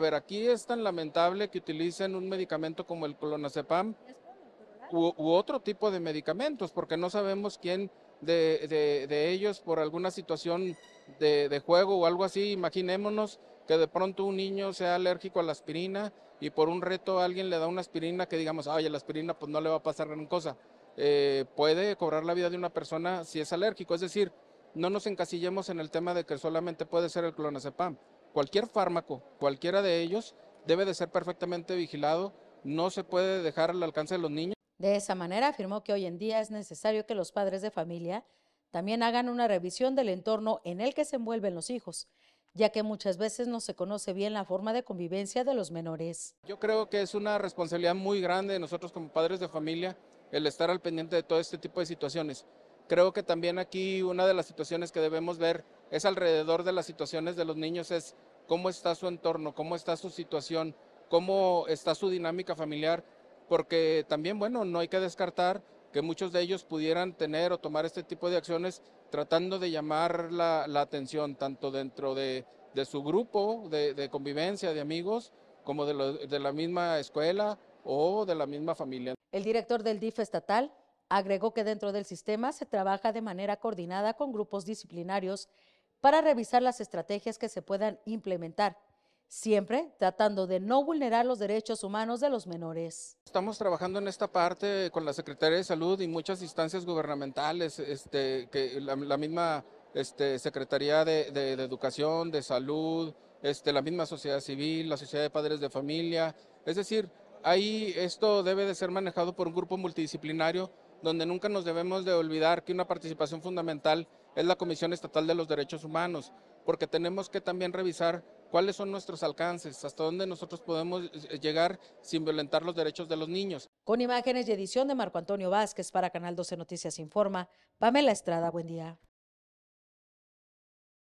A ver, aquí es tan lamentable que utilicen un medicamento como el clonazepam u, otro tipo de medicamentos, porque no sabemos quién de, ellos por alguna situación de, juego o algo así, imaginémonos que de pronto un niño sea alérgico a la aspirina y por un reto alguien le da una aspirina que digamos, oye, la aspirina pues no le va a pasar gran cosa. Eh, puede cobrar la vida de una persona si es alérgico. Es decir, no nos encasillemos en el tema de que solamente puede ser el clonazepam cualquier fármaco, cualquiera de ellos, debe de ser perfectamente vigilado, no se puede dejar al alcance de los niños. De esa manera afirmó que hoy en día es necesario que los padres de familia también hagan una revisión del entorno en el que se envuelven los hijos, ya que muchas veces no se conoce bien la forma de convivencia de los menores. Yo creo que es una responsabilidad muy grande de nosotros como padres de familia el estar al pendiente de todo este tipo de situaciones. Creo que también aquí una de las situaciones que debemos ver es alrededor de las situaciones de los niños, es cómo está su entorno, cómo está su situación, cómo está su dinámica familiar, porque también, bueno, no hay que descartar que muchos de ellos pudieran tener o tomar este tipo de acciones tratando de llamar la, atención, tanto dentro de, su grupo de, convivencia, de amigos, como de la misma escuela o de la misma familia. El director del DIF estatal agregó que dentro del sistema se trabaja de manera coordinada con grupos disciplinarios para revisar las estrategias que se puedan implementar, siempre tratando de no vulnerar los derechos humanos de los menores. Estamos trabajando en esta parte con la Secretaría de Salud y muchas instancias gubernamentales, este, la, misma este, Secretaría de, Educación, de Salud, este, la misma sociedad civil, la sociedad de padres de familia. Es decir, ahí esto debe de ser manejado por un grupo multidisciplinario donde nunca nos debemos de olvidar que una participación fundamental es la Comisión Estatal de los Derechos Humanos, porque tenemos que también revisar cuáles son nuestros alcances, hasta dónde nosotros podemos eh, eh, llegar sin violentar los derechos de los niños. Con imágenes y edición de Marco Antonio Vázquez para Canal 12 Noticias Informa, Pamela Estrada, buen día.